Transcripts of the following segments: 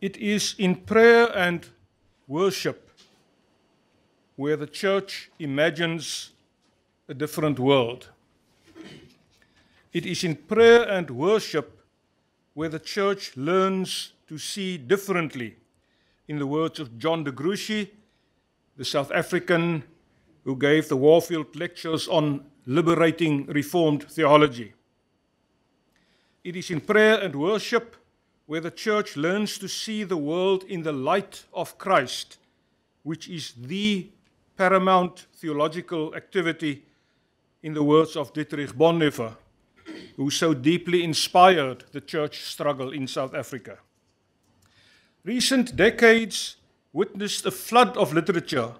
It is in prayer and worship where the church imagines a different world. It is in prayer and worship where the church learns to see differently, in the words of John de Grouchy, the South African who gave the Warfield lectures on liberating Reformed theology. It is in prayer and worship where the church learns to see the world in the light of Christ, which is the paramount theological activity, in the words of Dietrich Bonhoeffer, who so deeply inspired the church struggle in South Africa. Recent decades witnessed a flood of literature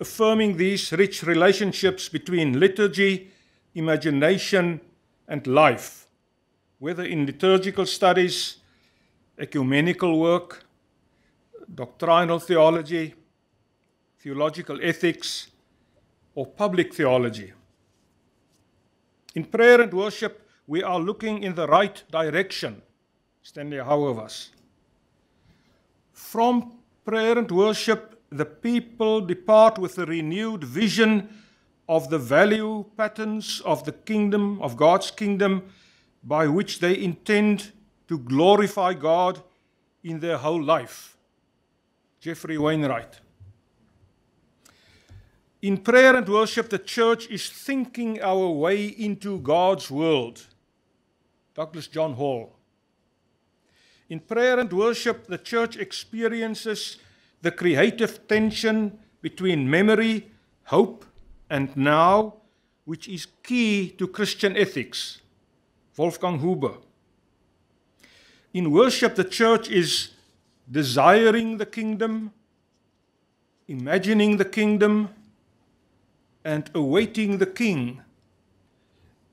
affirming these rich relationships between liturgy, imagination, and life, whether in liturgical studies ecumenical work, doctrinal theology, theological ethics, or public theology. In prayer and worship, we are looking in the right direction, Stanley Howe of us. From prayer and worship, the people depart with a renewed vision of the value patterns of the kingdom, of God's kingdom, by which they intend to glorify God in their whole life. Jeffrey Wainwright. In prayer and worship, the church is thinking our way into God's world. Douglas John Hall. In prayer and worship, the church experiences the creative tension between memory, hope, and now, which is key to Christian ethics. Wolfgang Huber. In worship, the church is desiring the kingdom, imagining the kingdom, and awaiting the king.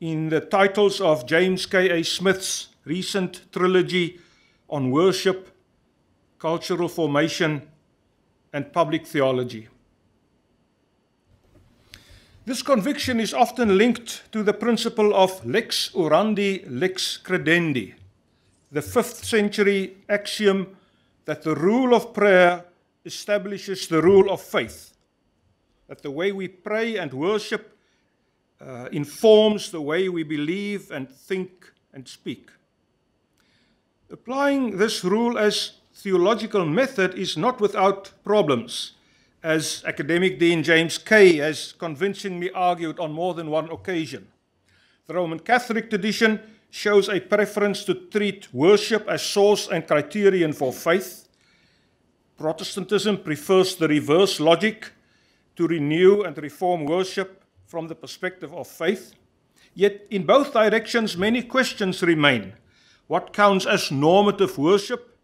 In the titles of James K.A. Smith's recent trilogy on worship, cultural formation, and public theology. This conviction is often linked to the principle of lex orandi, lex credendi, the 5th century axiom that the rule of prayer establishes the rule of faith, that the way we pray and worship uh, informs the way we believe and think and speak. Applying this rule as theological method is not without problems, as academic dean James Kay has convincingly argued on more than one occasion. The Roman Catholic tradition shows a preference to treat worship as source and criterion for faith. Protestantism prefers the reverse logic to renew and reform worship from the perspective of faith. Yet, in both directions, many questions remain. What counts as normative worship,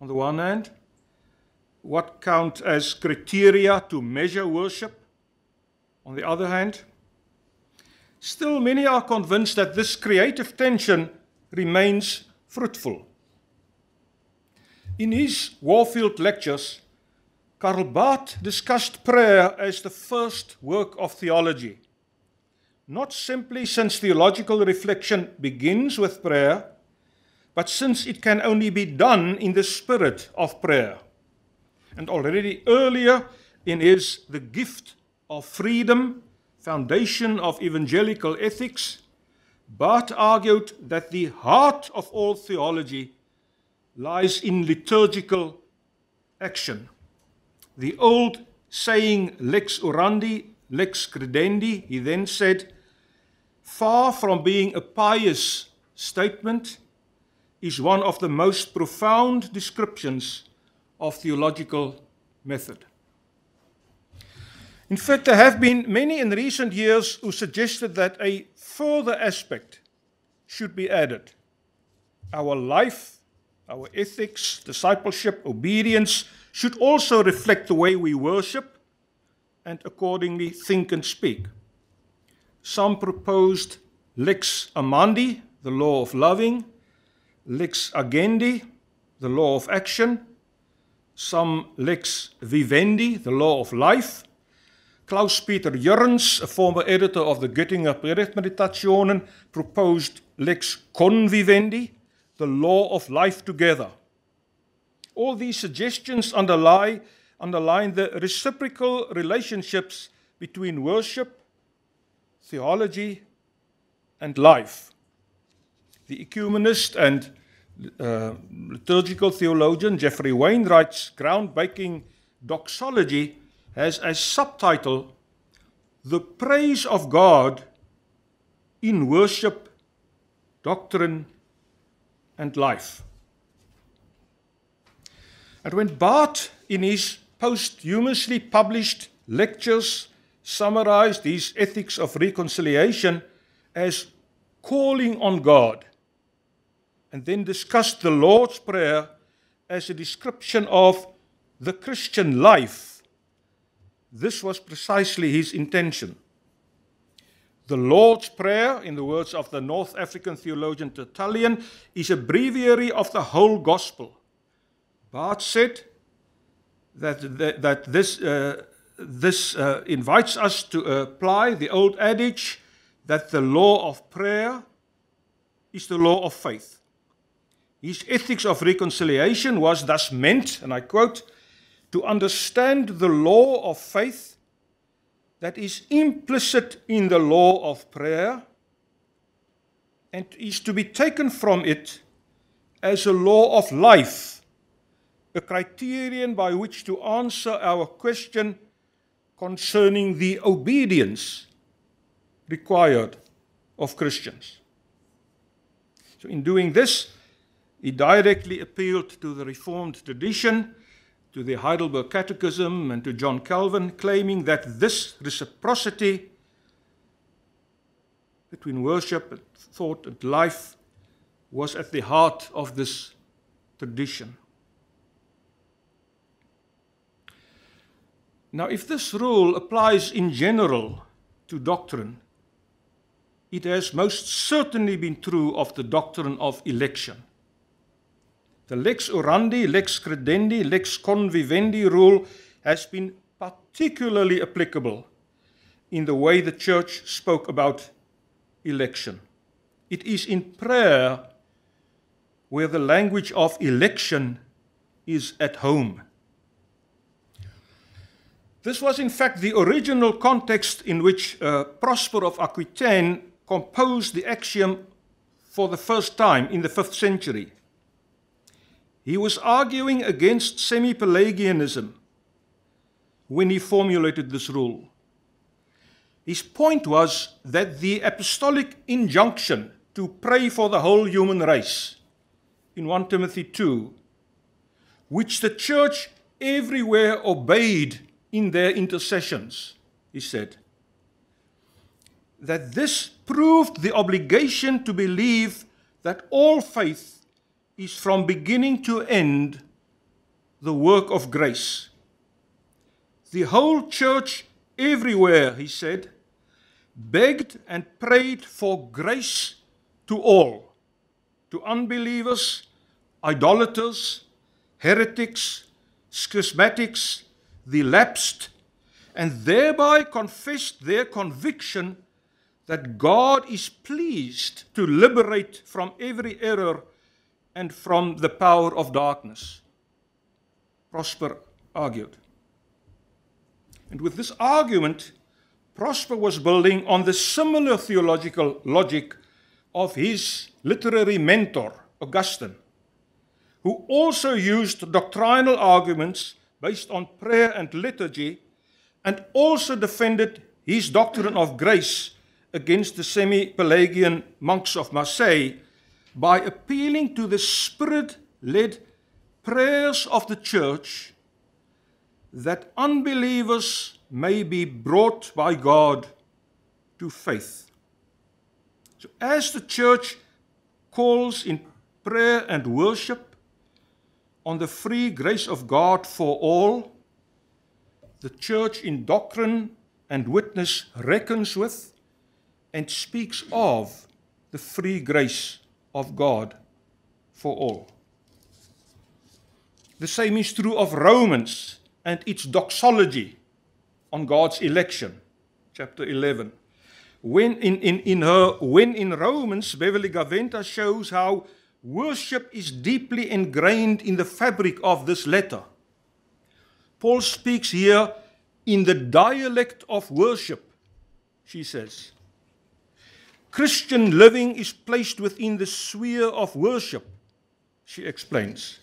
on the one hand? What counts as criteria to measure worship, on the other hand? Still, many are convinced that this creative tension remains fruitful. In his Warfield lectures, Karl Barth discussed prayer as the first work of theology. Not simply since theological reflection begins with prayer, but since it can only be done in the spirit of prayer. And already earlier in his The Gift of Freedom, Foundation of Evangelical Ethics, but argued that the heart of all theology lies in liturgical action. The old saying, lex orandi, lex credendi, he then said, far from being a pious statement, is one of the most profound descriptions of theological method. In fact, there have been many in recent years who suggested that a further aspect should be added. Our life, our ethics, discipleship, obedience should also reflect the way we worship and accordingly think and speak. Some proposed lex amandi, the law of loving, lex agendi, the law of action, some lex vivendi, the law of life, Klaus-Peter Jurgens, a former editor of the Göttinger Meditationen, proposed lex convivendi, the law of life together. All these suggestions underlie, underline the reciprocal relationships between worship, theology, and life. The ecumenist and uh, liturgical theologian Jeffrey Wainwright's groundbreaking doxology has a subtitle The Praise of God in Worship, Doctrine, and Life. And when Barth, in his posthumously published lectures, summarized his ethics of reconciliation as calling on God, and then discussed the Lord's Prayer as a description of the Christian life, This was precisely his intention. The Lord's Prayer, in the words of the North African theologian Tertullian, is a breviary of the whole gospel. Bart said that, that, that this, uh, this uh, invites us to apply the old adage that the law of prayer is the law of faith. His ethics of reconciliation was thus meant, and I quote, to understand the law of faith that is implicit in the law of prayer and is to be taken from it as a law of life, a criterion by which to answer our question concerning the obedience required of Christians. So, in doing this, he directly appealed to the Reformed tradition. to the Heidelberg Catechism and to John Calvin, claiming that this reciprocity between worship and thought and life was at the heart of this tradition. Now, if this rule applies in general to doctrine, it has most certainly been true of the doctrine of election. The lex orandi, lex credendi, lex convivendi rule has been particularly applicable in the way the church spoke about election. It is in prayer where the language of election is at home. This was, in fact, the original context in which uh, Prosper of Aquitaine composed the axiom for the first time in the 5th century. He was arguing against semi Pelagianism when he formulated this rule. His point was that the apostolic injunction to pray for the whole human race in 1 Timothy 2, which the church everywhere obeyed in their intercessions, he said, that this proved the obligation to believe that all faith is from beginning to end the work of grace. The whole church everywhere, he said, begged and prayed for grace to all, to unbelievers, idolaters, heretics, schismatics, the lapsed, and thereby confessed their conviction that God is pleased to liberate from every error and from the power of darkness. Prosper argued. And with this argument, Prosper was building on the similar theological logic of his literary mentor, Augustine, who also used doctrinal arguments based on prayer and liturgy and also defended his doctrine of grace against the semi Pelagian monks of Marseille by appealing to the spirit led prayers of the church that unbelievers may be brought by God to faith. So, as the church calls in prayer and worship on the free grace of God for all, the church in doctrine and witness reckons with and speaks of the free grace of of God for all. The same is true of Romans and its doxology on God's election, chapter 11. When in, in, in her when in Romans, Beverly Gaventa shows how worship is deeply ingrained in the fabric of this letter. Paul speaks here in the dialect of worship, she says. Christian living is placed within the sphere of worship, she explains.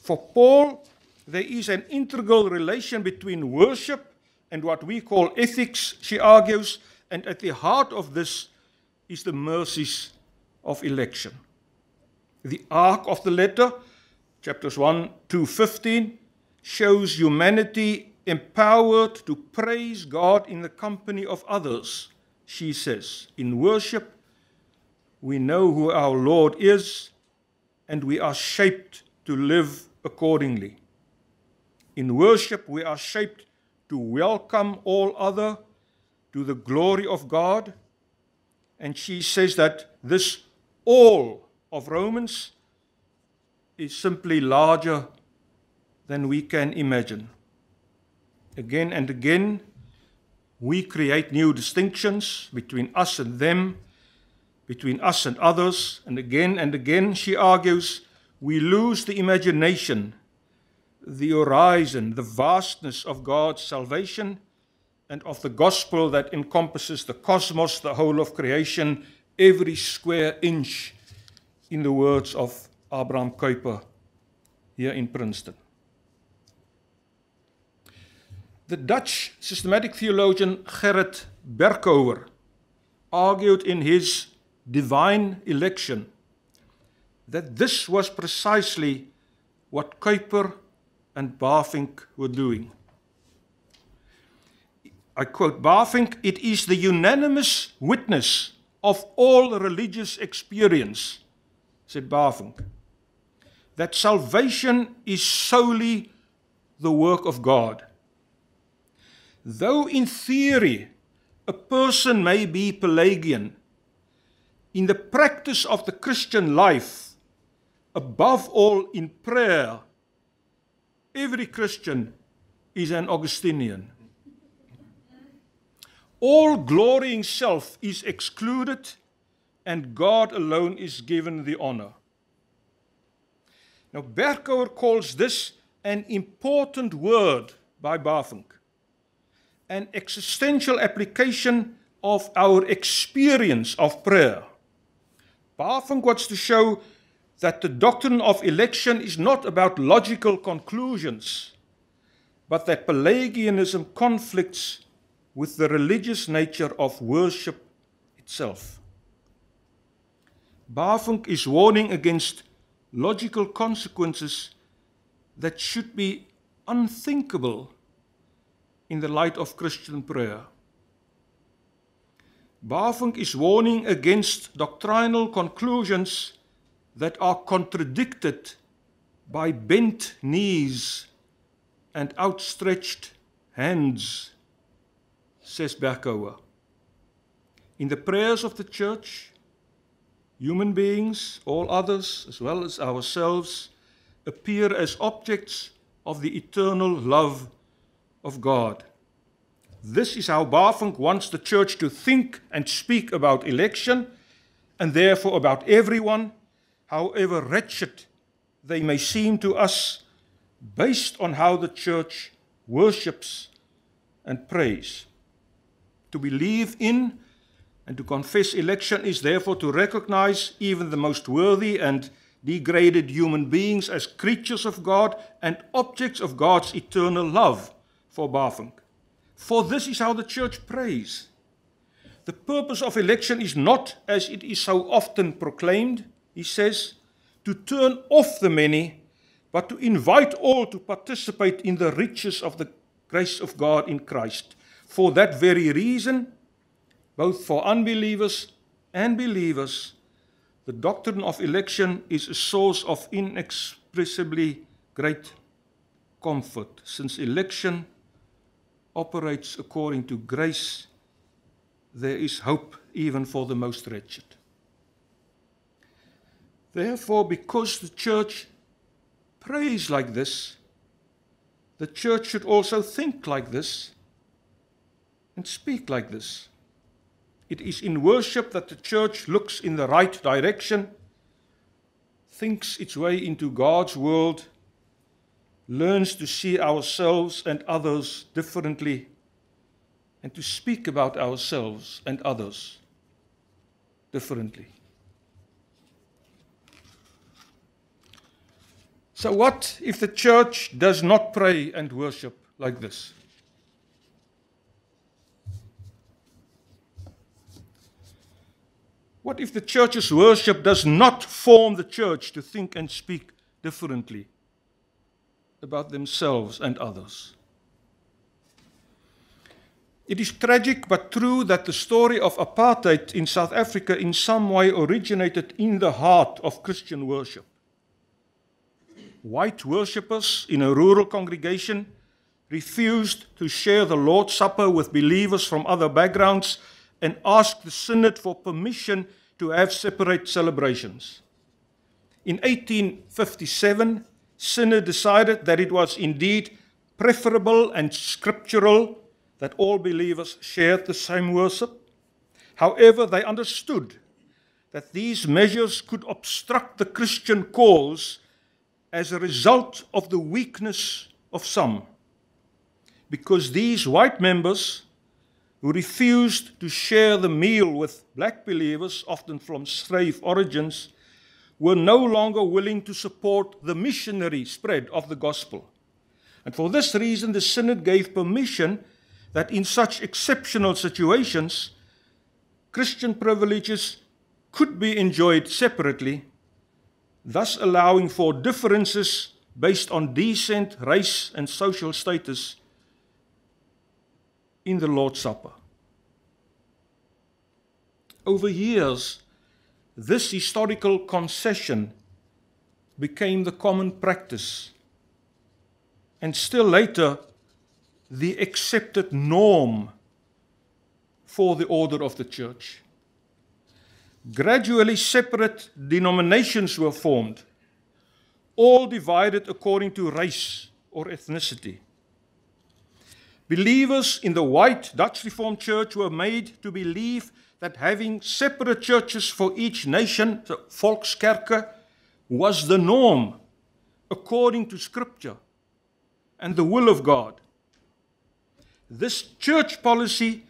For Paul, there is an integral relation between worship and what we call ethics, she argues, and at the heart of this is the mercies of election. The arc of the letter, chapters 1 to 15, shows humanity empowered to praise God in the company of others she says. In worship, we know who our Lord is and we are shaped to live accordingly. In worship, we are shaped to welcome all other to the glory of God. And she says that this all of Romans is simply larger than we can imagine. Again and again, we create new distinctions between us and them, between us and others, and again and again, she argues, we lose the imagination, the horizon, the vastness of God's salvation and of the gospel that encompasses the cosmos, the whole of creation, every square inch, in the words of Abraham Kuyper here in Princeton. The Dutch systematic theologian Gerrit Berkouwer argued in his Divine Election that this was precisely what Kuiper and Bafink were doing. I quote Bafink, it is the unanimous witness of all religious experience, said Bafink, that salvation is solely the work of God. Though in theory a person may be Pelagian, in the practice of the Christian life, above all in prayer, every Christian is an Augustinian. All glorying self is excluded, and God alone is given the honor. Now, Berkauer calls this an important word by Bavinck an existential application of our experience of prayer. Barfunk wants to show that the doctrine of election is not about logical conclusions, but that Pelagianism conflicts with the religious nature of worship itself. Bafunk is warning against logical consequences that should be unthinkable in the light of Christian prayer. Bafink is warning against doctrinal conclusions that are contradicted by bent knees and outstretched hands, says Berkower. In the prayers of the church, human beings, all others, as well as ourselves, appear as objects of the eternal love of God. This is how Bafunk wants the church to think and speak about election and therefore about everyone, however wretched they may seem to us, based on how the church worships and prays. To believe in and to confess election is therefore to recognize even the most worthy and degraded human beings as creatures of God and objects of God's eternal love for Bafunk. For this is how the church prays. The purpose of election is not, as it is so often proclaimed, he says, to turn off the many, but to invite all to participate in the riches of the grace of God in Christ. For that very reason, both for unbelievers and believers, the doctrine of election is a source of inexpressibly great comfort, since election is. operates according to grace, there is hope even for the most wretched. Therefore, because the church prays like this, the church should also think like this and speak like this. It is in worship that the church looks in the right direction, thinks its way into God's world, learns to see ourselves and others differently and to speak about ourselves and others differently. So, what if the church does not pray and worship like this? What if the church's worship does not form the church to think and speak differently about themselves and others. It is tragic but true that the story of apartheid in South Africa in some way originated in the heart of Christian worship. White worshippers in a rural congregation refused to share the Lord's Supper with believers from other backgrounds and asked the Synod for permission to have separate celebrations. In 1857, Synod decided that it was indeed preferable and scriptural that all believers shared the same worship. However, they understood that these measures could obstruct the Christian cause as a result of the weakness of some, because these white members who refused to share the meal with black believers, often from slave origins, were no longer willing to support the missionary spread of the gospel. And for this reason, the Synod gave permission that in such exceptional situations, Christian privileges could be enjoyed separately, thus allowing for differences based on descent, race, and social status in the Lord's Supper. Over years, this historical concession became the common practice and still later the accepted norm for the order of the church. Gradually, separate denominations were formed, all divided according to race or ethnicity. Believers in the white Dutch Reformed Church were made to believe that having separate churches for each nation, the Volkskerke, was the norm according to Scripture and the will of God. This church policy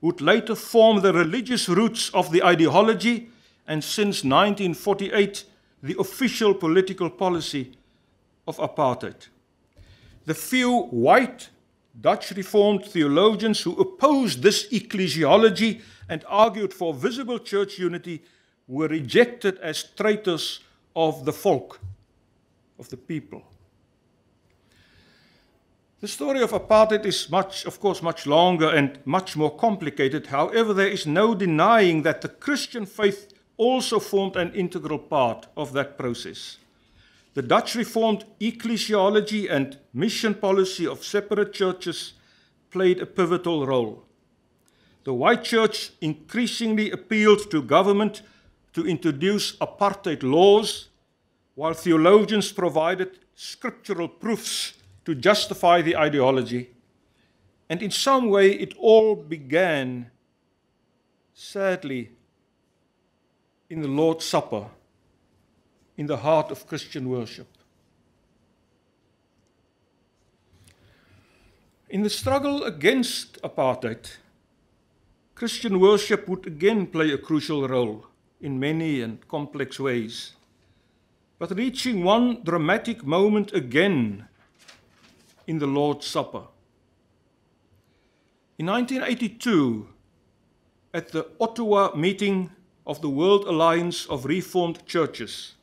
would later form the religious roots of the ideology and since 1948 the official political policy of apartheid. The few white Dutch Reformed theologians who opposed this ecclesiology and argued for visible church unity were rejected as traitors of the folk, of the people. The story of apartheid is much, of course, much longer and much more complicated. However, there is no denying that the Christian faith also formed an integral part of that process. The Dutch Reformed ecclesiology and mission policy of separate churches played a pivotal role. The white church increasingly appealed to government to introduce apartheid laws, while theologians provided scriptural proofs to justify the ideology. And in some way, it all began, sadly, in the Lord's Supper in the heart of Christian worship. In the struggle against apartheid, Christian worship would again play a crucial role in many and complex ways. But reaching one dramatic moment again in the Lord's Supper. In 1982, at the Ottawa meeting of the World Alliance of Reformed Churches,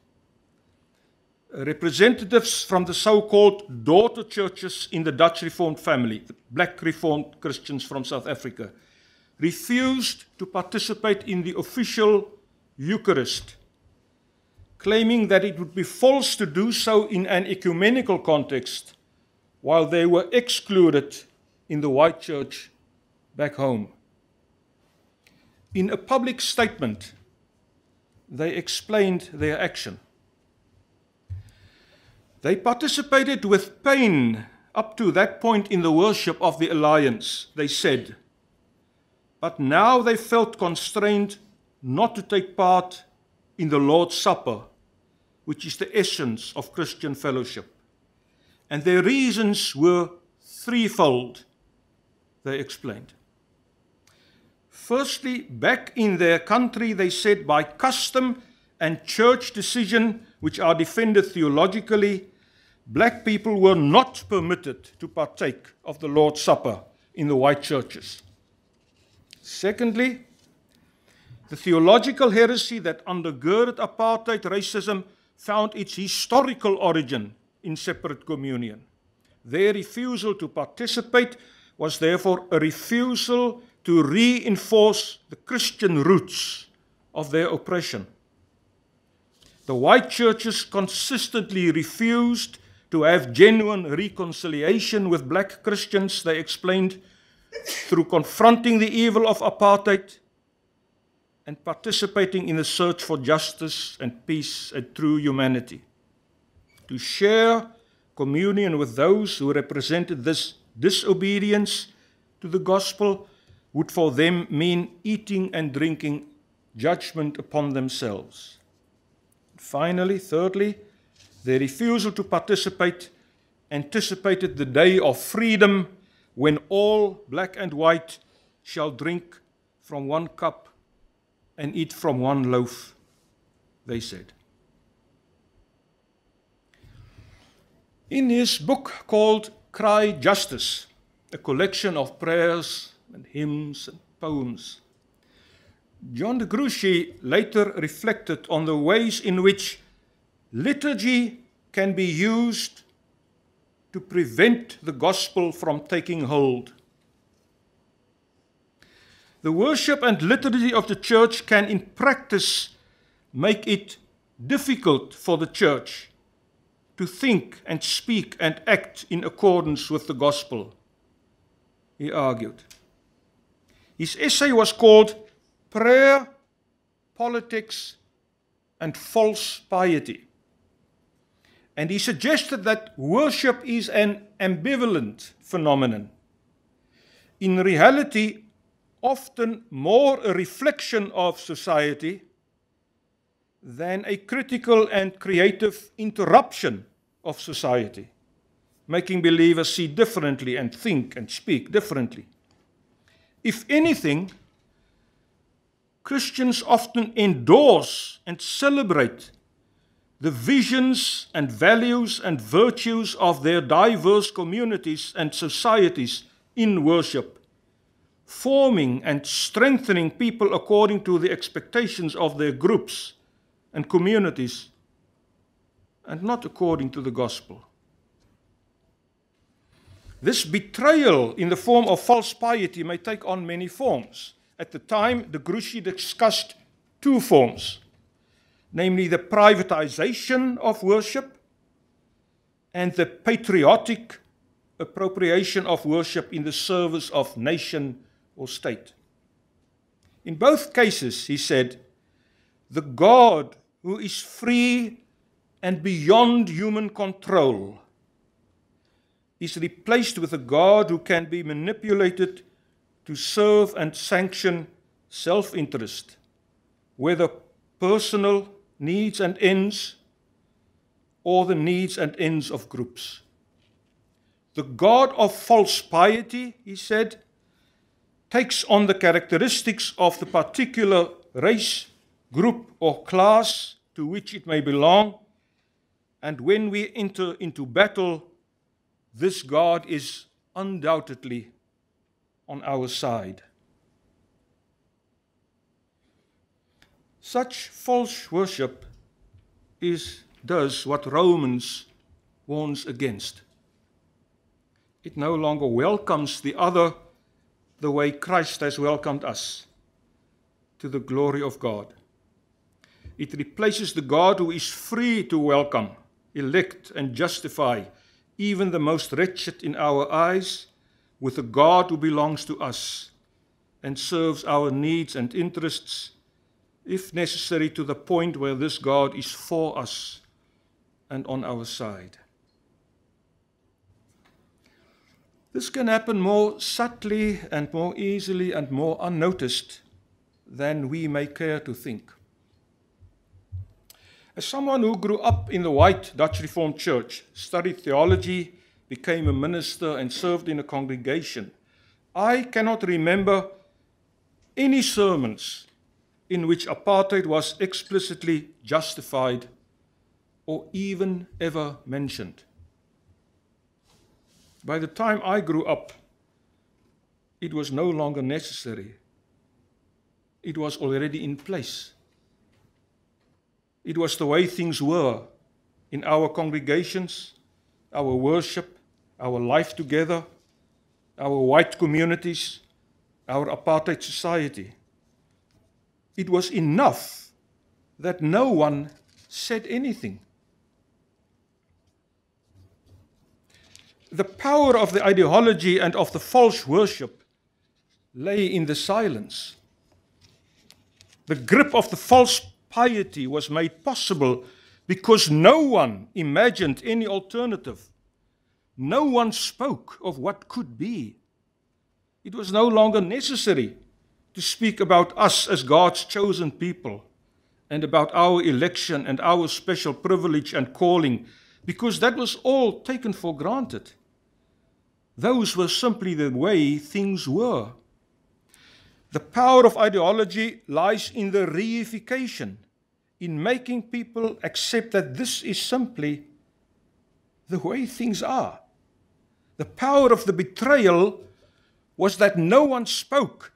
representatives from the so-called daughter churches in the Dutch Reformed family, black Reformed Christians from South Africa, refused to participate in the official Eucharist, claiming that it would be false to do so in an ecumenical context, while they were excluded in the white church back home. In a public statement, they explained their action. They participated with pain up to that point in the worship of the alliance, they said. But now they felt constrained not to take part in the Lord's Supper, which is the essence of Christian fellowship. And their reasons were threefold, they explained. Firstly, back in their country, they said by custom and church decision, which are defended theologically, black people were not permitted to partake of the Lord's Supper in the white churches. Secondly, the theological heresy that undergirded apartheid racism found its historical origin in separate communion. Their refusal to participate was therefore a refusal to reinforce the Christian roots of their oppression. The white churches consistently refused to have genuine reconciliation with black Christians, they explained, through confronting the evil of apartheid and participating in the search for justice and peace and true humanity. To share communion with those who represented this disobedience to the gospel would for them mean eating and drinking judgment upon themselves. Finally, thirdly, their refusal to participate anticipated the day of freedom when all black and white shall drink from one cup and eat from one loaf, they said. In his book called Cry Justice, a collection of prayers and hymns and poems, John de Grouchy later reflected on the ways in which liturgy can be used to prevent the gospel from taking hold. The worship and liturgy of the church can, in practice, make it difficult for the church to think and speak and act in accordance with the gospel, he argued. His essay was called Prayer, Politics, and False Piety. and he suggested that worship is an ambivalent phenomenon. In reality, often more a reflection of society than a critical and creative interruption of society, making believers see differently and think and speak differently. If anything, Christians often endorse and celebrate the visions and values and virtues of their diverse communities and societies in worship, forming and strengthening people according to the expectations of their groups and communities, and not according to the gospel. This betrayal in the form of false piety may take on many forms. At the time, the Grushi discussed two forms namely the privatization of worship and the patriotic appropriation of worship in the service of nation or state. In both cases, he said, the God who is free and beyond human control is replaced with a God who can be manipulated to serve and sanction self interest, whether personal needs and ends, or the needs and ends of groups. The God of false piety, he said, takes on the characteristics of the particular race, group, or class to which it may belong. And when we enter into battle, this God is undoubtedly on our side. Such false worship is does what Romans warns against. It no longer welcomes the other the way Christ has welcomed us to the glory of God. It replaces the God who is free to welcome, elect, and justify even the most wretched in our eyes with a God who belongs to us and serves our needs and interests if necessary, to the point where this God is for us and on our side. This can happen more subtly and more easily and more unnoticed than we may care to think. As someone who grew up in the white Dutch Reformed Church, studied theology, became a minister, and served in a congregation, I cannot remember any sermons in which apartheid was explicitly justified or even ever mentioned. By the time I grew up, it was no longer necessary. It was already in place. It was the way things were in our congregations, our worship, our life together, our white communities, our apartheid society. it was enough that no one said anything. The power of the ideology and of the false worship lay in the silence. The grip of the false piety was made possible because no one imagined any alternative. No one spoke of what could be. It was no longer necessary to speak about us as God's chosen people and about our election and our special privilege and calling because that was all taken for granted. Those were simply the way things were. The power of ideology lies in the reification, in making people accept that this is simply the way things are. The power of the betrayal was that no one spoke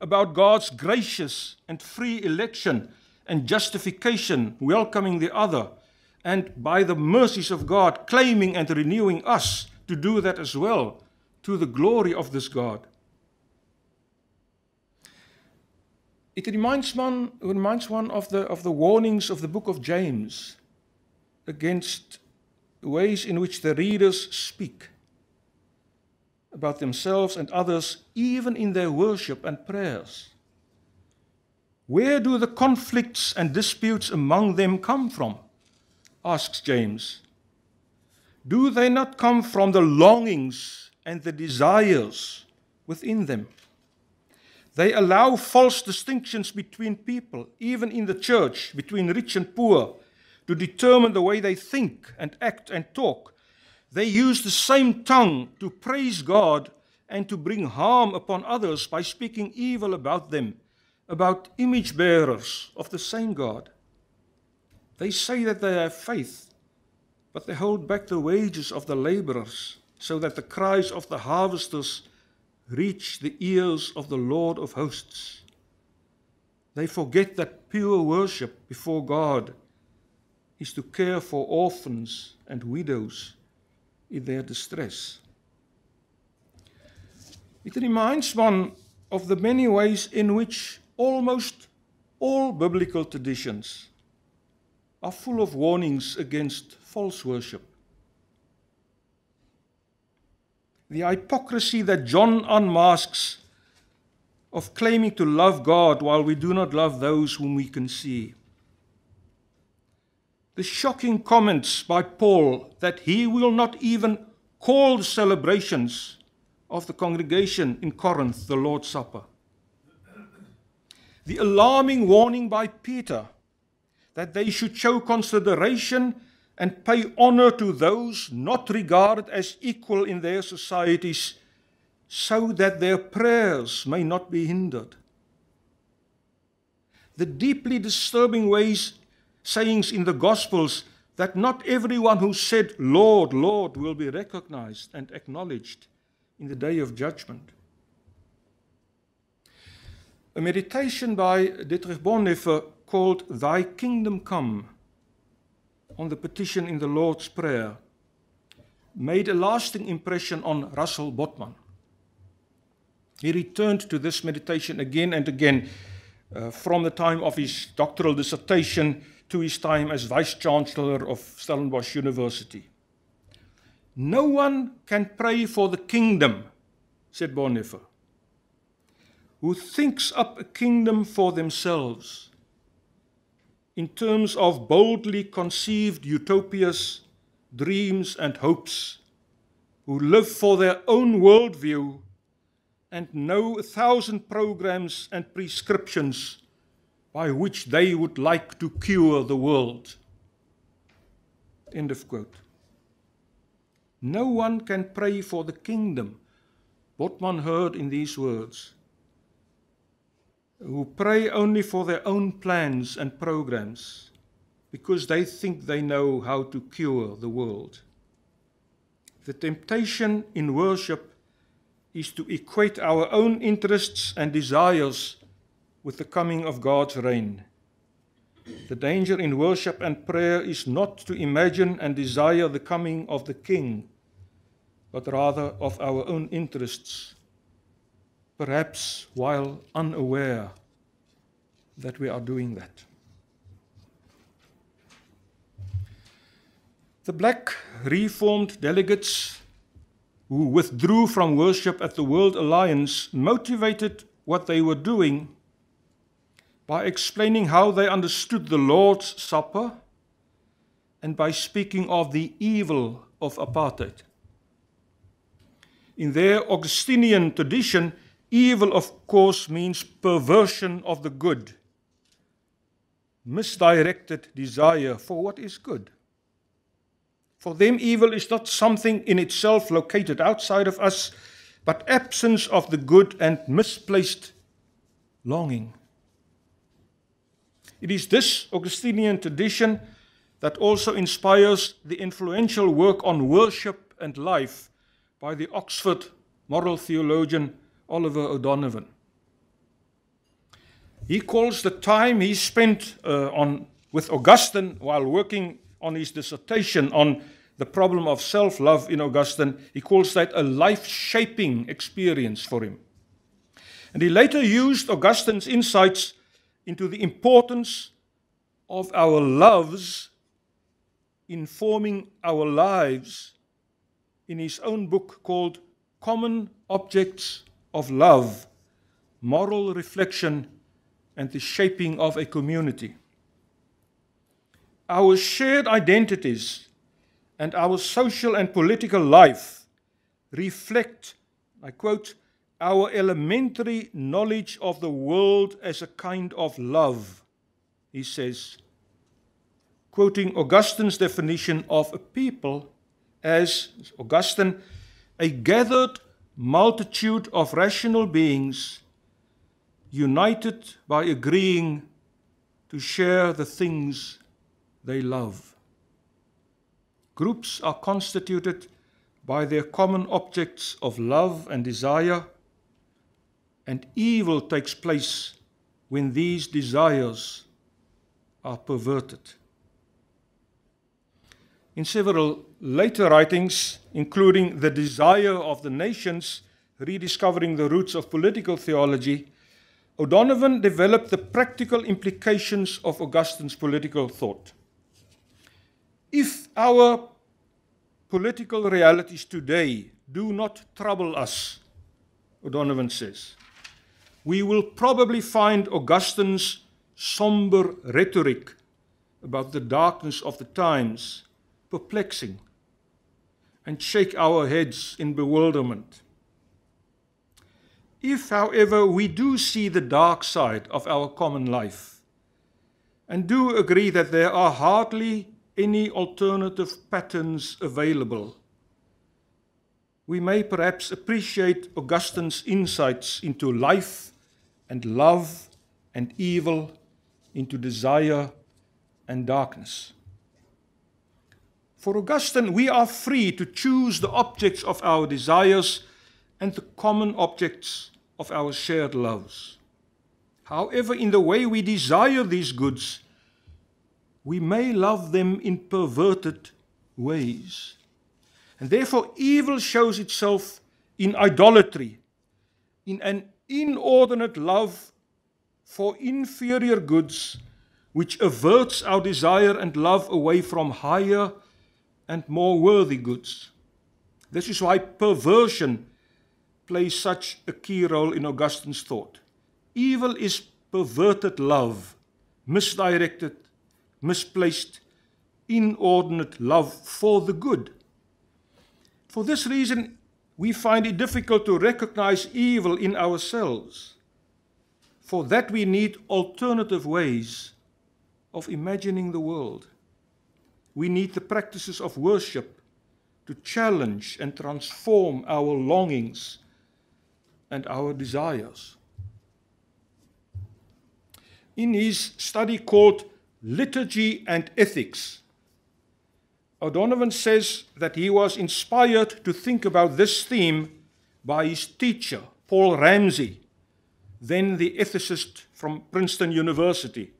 about God's gracious and free election and justification, welcoming the other, and by the mercies of God, claiming and renewing us to do that as well to the glory of this God. It reminds one, reminds one of, the, of the warnings of the book of James against ways in which the readers speak. about themselves and others, even in their worship and prayers. Where do the conflicts and disputes among them come from? asks James. Do they not come from the longings and the desires within them? They allow false distinctions between people, even in the church, between rich and poor, to determine the way they think and act and talk, they use the same tongue to praise God and to bring harm upon others by speaking evil about them, about image bearers of the same God. They say that they have faith, but they hold back the wages of the laborers, so that the cries of the harvesters reach the ears of the Lord of hosts. They forget that pure worship before God is to care for orphans and widows in their distress. It reminds one of the many ways in which almost all biblical traditions are full of warnings against false worship. The hypocrisy that John unmasks of claiming to love God while we do not love those whom we can see the shocking comments by Paul that he will not even call the celebrations of the congregation in Corinth the Lord's Supper. The alarming warning by Peter that they should show consideration and pay honor to those not regarded as equal in their societies, so that their prayers may not be hindered. The deeply disturbing ways sayings in the Gospels that not everyone who said, Lord, Lord, will be recognized and acknowledged in the day of judgment. A meditation by Dietrich Bonhoeffer called Thy Kingdom Come on the petition in the Lord's Prayer made a lasting impression on Russell Botman. He returned to this meditation again and again Uh, from the time of his doctoral dissertation to his time as vice chancellor of Stellenbosch University. No one can pray for the kingdom, said Bonhoeffer, who thinks up a kingdom for themselves in terms of boldly conceived utopias, dreams, and hopes, who live for their own worldview. and know a thousand programs and prescriptions by which they would like to cure the world. End of quote. No one can pray for the kingdom, Botman heard in these words, who pray only for their own plans and programs because they think they know how to cure the world. The temptation in worship is to equate our own interests and desires with the coming of God's reign. The danger in worship and prayer is not to imagine and desire the coming of the King, but rather of our own interests, perhaps while unaware that we are doing that. The black reformed delegates who withdrew from worship at the World Alliance motivated what they were doing by explaining how they understood the Lord's Supper and by speaking of the evil of apartheid. In their Augustinian tradition, evil, of course, means perversion of the good, misdirected desire for what is good. For them, evil is not something in itself located outside of us, but absence of the good and misplaced longing. It is this Augustinian tradition that also inspires the influential work on worship and life by the Oxford moral theologian Oliver O'Donovan. He calls the time he spent uh, on, with Augustine while working on his dissertation on the problem of self love in Augustine, he calls that a life shaping experience for him. And he later used Augustine's insights into the importance of our loves informing our lives in his own book called Common Objects of Love Moral Reflection and the Shaping of a Community our shared identities and our social and political life reflect, I quote, our elementary knowledge of the world as a kind of love, he says, quoting Augustine's definition of a people as, Augustine, a gathered multitude of rational beings united by agreeing to share the things they love. Groups are constituted by their common objects of love and desire, and evil takes place when these desires are perverted. In several later writings, including The Desire of the Nations, Rediscovering the Roots of Political Theology, O'Donovan developed the practical implications of Augustine's political thought. If our political realities today do not trouble us, O'Donovan says, we will probably find Augustine's somber rhetoric about the darkness of the times perplexing and shake our heads in bewilderment. If, however, we do see the dark side of our common life and do agree that there are hardly any alternative patterns available. We may perhaps appreciate Augustine's insights into life and love and evil, into desire and darkness. For Augustine, we are free to choose the objects of our desires and the common objects of our shared loves. However, in the way we desire these goods, we may love them in perverted ways. And therefore, evil shows itself in idolatry, in an inordinate love for inferior goods, which averts our desire and love away from higher and more worthy goods. This is why perversion plays such a key role in Augustine's thought. Evil is perverted love, misdirected misplaced, inordinate love for the good. For this reason, we find it difficult to recognize evil in ourselves. For that, we need alternative ways of imagining the world. We need the practices of worship to challenge and transform our longings and our desires. In his study called liturgy and ethics. O'Donovan says that he was inspired to think about this theme by his teacher, Paul Ramsey, then the ethicist from Princeton University,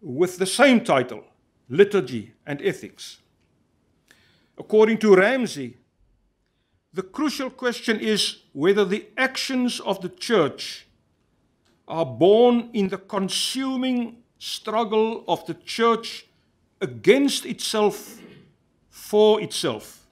with the same title, Liturgy and Ethics. According to Ramsey, the crucial question is whether the actions of the church are born in the consuming struggle of the church against itself for itself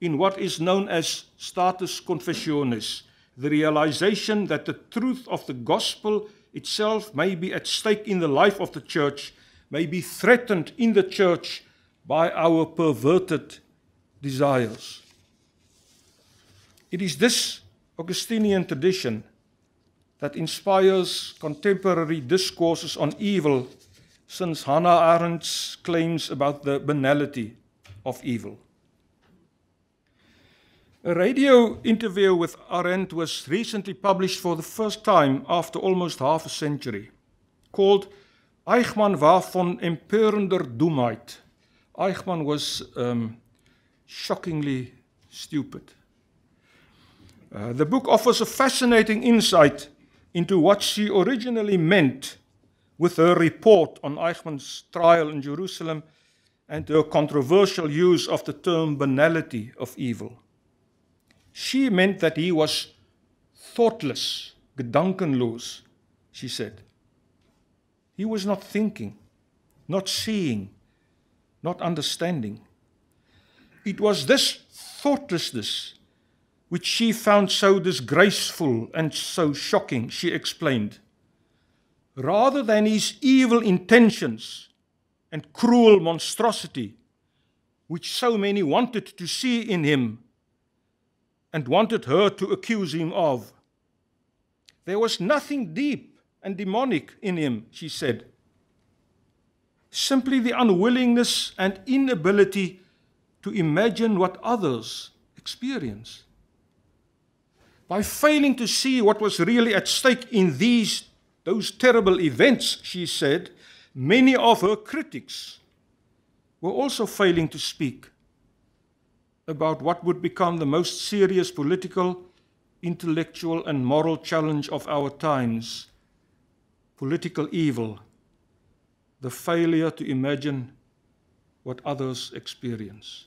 in what is known as status confessionis the realization that the truth of the gospel itself may be at stake in the life of the church may be threatened in the church by our perverted desires it is this augustinian tradition that inspires contemporary discourses on evil since Hannah Arendt's claims about the banality of evil. A radio interview with Arendt was recently published for the first time after almost half a century, called Eichmann war von empörender Dummheit. Eichmann was um, shockingly stupid. Uh, the book offers a fascinating insight into what she originally meant with her report on Eichmann's trial in Jerusalem and her controversial use of the term banality of evil. She meant that he was thoughtless, gedankenlos. she said. He was not thinking, not seeing, not understanding. It was this thoughtlessness which she found so disgraceful and so shocking, she explained. Rather than his evil intentions and cruel monstrosity, which so many wanted to see in him and wanted her to accuse him of. There was nothing deep and demonic in him, she said. Simply the unwillingness and inability to imagine what others experience. by failing to see what was really at stake in these those terrible events she said many of her critics were also failing to speak about what would become the most serious political intellectual and moral challenge of our times political evil the failure to imagine what others experience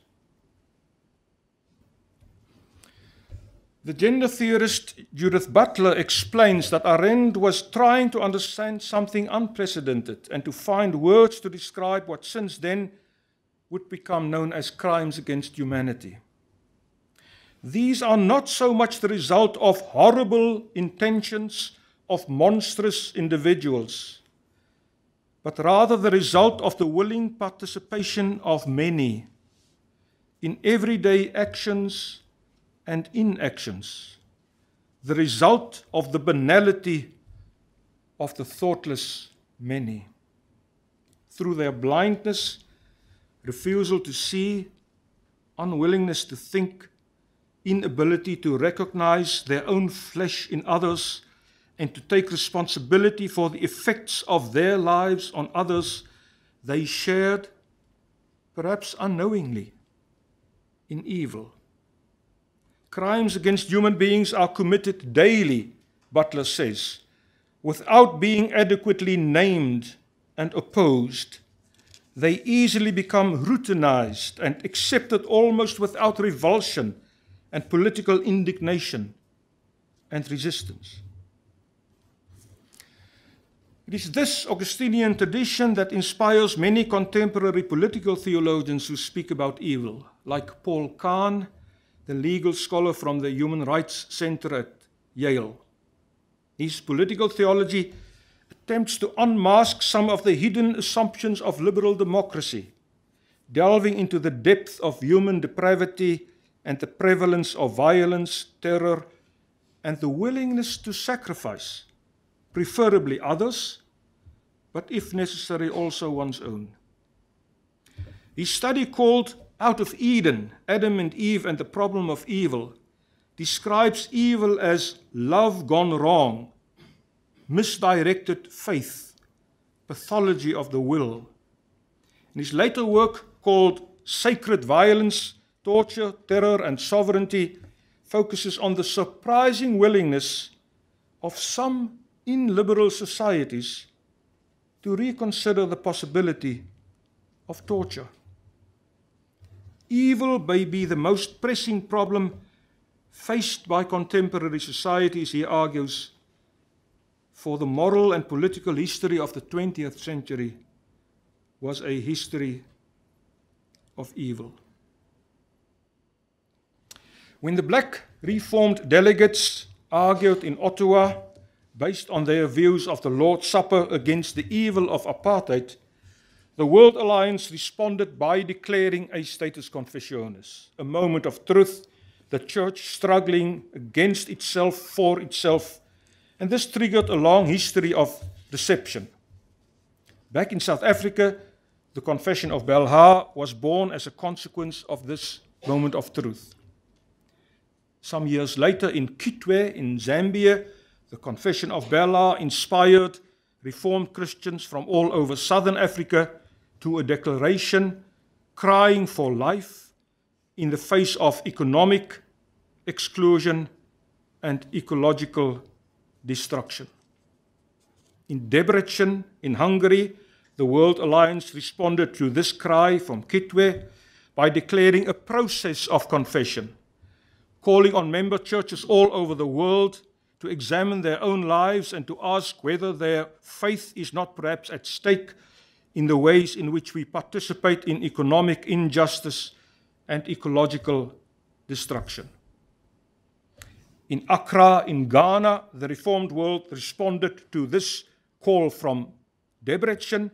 The gender theorist Judith Butler explains that Arendt was trying to understand something unprecedented and to find words to describe what since then would become known as crimes against humanity. These are not so much the result of horrible intentions of monstrous individuals, but rather the result of the willing participation of many in everyday actions and inactions, the result of the banality of the thoughtless many. Through their blindness, refusal to see, unwillingness to think, inability to recognize their own flesh in others, and to take responsibility for the effects of their lives on others, they shared, perhaps unknowingly, in evil. Crimes against human beings are committed daily, Butler says, without being adequately named and opposed. They easily become routinized and accepted almost without revulsion and political indignation and resistance. It is this Augustinian tradition that inspires many contemporary political theologians who speak about evil, like Paul Kahn the legal scholar from the Human Rights Center at Yale. His political theology attempts to unmask some of the hidden assumptions of liberal democracy, delving into the depth of human depravity and the prevalence of violence, terror, and the willingness to sacrifice, preferably others, but if necessary also one's own. His study called out of Eden, Adam and Eve and the problem of evil, describes evil as love gone wrong, misdirected faith, pathology of the will. In his later work called Sacred Violence, Torture, Terror and Sovereignty, focuses on the surprising willingness of some in liberal societies to reconsider the possibility of torture. Evil may be the most pressing problem faced by contemporary societies, he argues, for the moral and political history of the 20th century was a history of evil. When the black reformed delegates argued in Ottawa based on their views of the Lord's Supper against the evil of apartheid, the World Alliance responded by declaring a status confessionis, a moment of truth, the church struggling against itself for itself, and this triggered a long history of deception. Back in South Africa, the Confession of Belha was born as a consequence of this moment of truth. Some years later, in Kitwe, in Zambia, the Confession of Belha inspired Reformed Christians from all over southern Africa to a declaration crying for life in the face of economic exclusion and ecological destruction. In Debrecen, in Hungary, the World Alliance responded to this cry from Kitwe by declaring a process of confession, calling on member churches all over the world to examine their own lives and to ask whether their faith is not perhaps at stake in the ways in which we participate in economic injustice and ecological destruction. In Accra, in Ghana, the reformed world responded to this call from Debrecen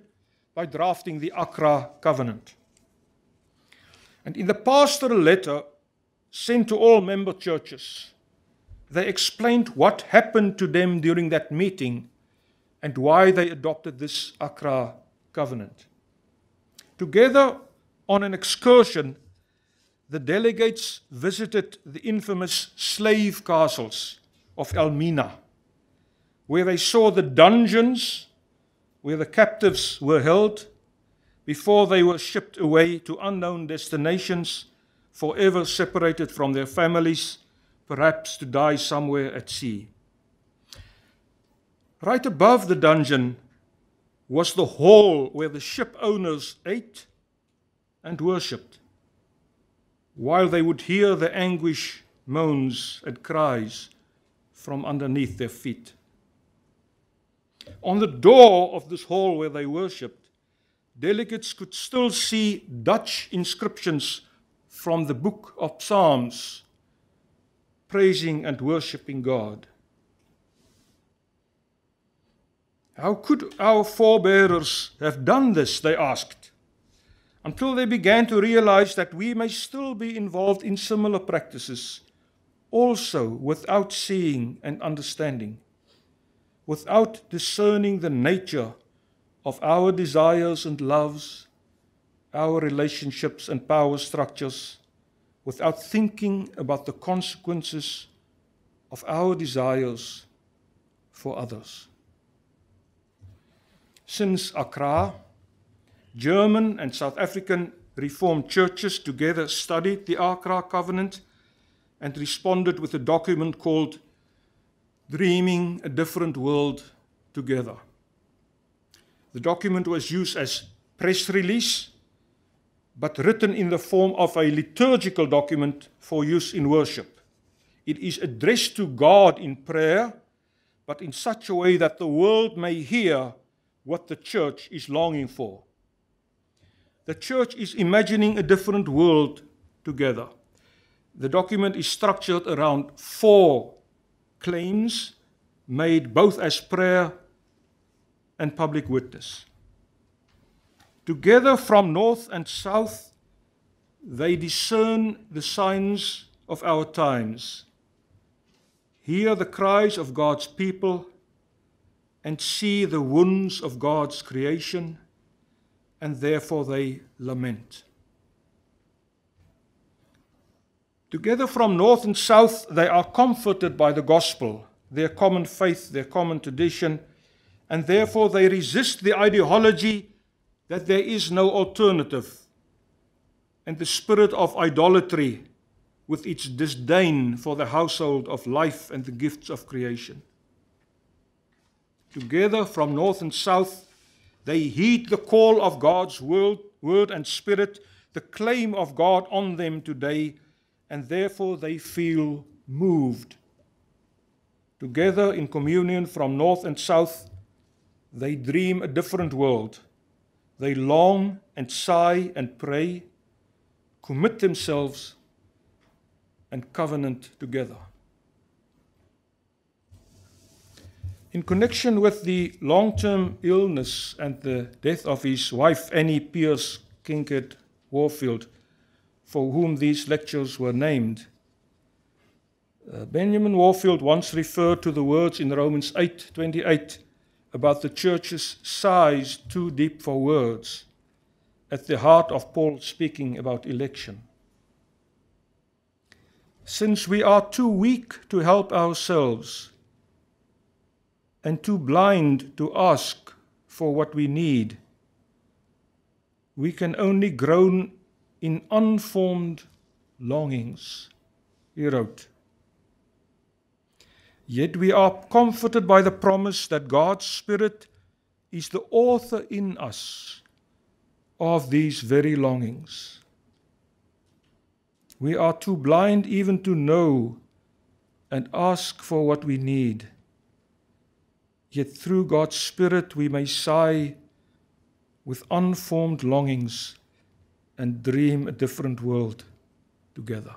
by drafting the Accra Covenant. And in the pastoral letter sent to all member churches, they explained what happened to them during that meeting and why they adopted this Accra covenant. Together on an excursion, the delegates visited the infamous slave castles of Elmina, where they saw the dungeons where the captives were held before they were shipped away to unknown destinations, forever separated from their families, perhaps to die somewhere at sea. Right above the dungeon was the hall where the ship owners ate and worshipped, while they would hear the anguish moans and cries from underneath their feet. On the door of this hall where they worshipped, delegates could still see Dutch inscriptions from the book of Psalms, praising and worshipping God. How could our forebears have done this, they asked, until they began to realize that we may still be involved in similar practices, also without seeing and understanding, without discerning the nature of our desires and loves, our relationships and power structures, without thinking about the consequences of our desires for others. since Accra, German and South African Reformed churches together studied the Accra Covenant and responded with a document called Dreaming a Different World Together. The document was used as press release, but written in the form of a liturgical document for use in worship. It is addressed to God in prayer, but in such a way that the world may hear what the church is longing for. The church is imagining a different world together. The document is structured around four claims made both as prayer and public witness. Together from north and south, they discern the signs of our times, hear the cries of God's people, and see the wounds of God's creation, and therefore they lament. Together from north and south, they are comforted by the gospel, their common faith, their common tradition, and therefore they resist the ideology that there is no alternative and the spirit of idolatry with its disdain for the household of life and the gifts of creation together from north and south. They heed the call of God's word, word and spirit, the claim of God on them today, and therefore they feel moved. Together in communion from north and south, they dream a different world. They long and sigh and pray, commit themselves and covenant together. In connection with the long term illness and the death of his wife, Annie Pierce Kinkert Warfield, for whom these lectures were named, uh, Benjamin Warfield once referred to the words in Romans 8:28 about the church's sighs too deep for words at the heart of Paul speaking about election. Since we are too weak to help ourselves, and too blind to ask for what we need. We can only groan in unformed longings, he wrote. Yet we are comforted by the promise that God's Spirit is the author in us of these very longings. We are too blind even to know and ask for what we need. yet through God's Spirit we may sigh with unformed longings and dream a different world together.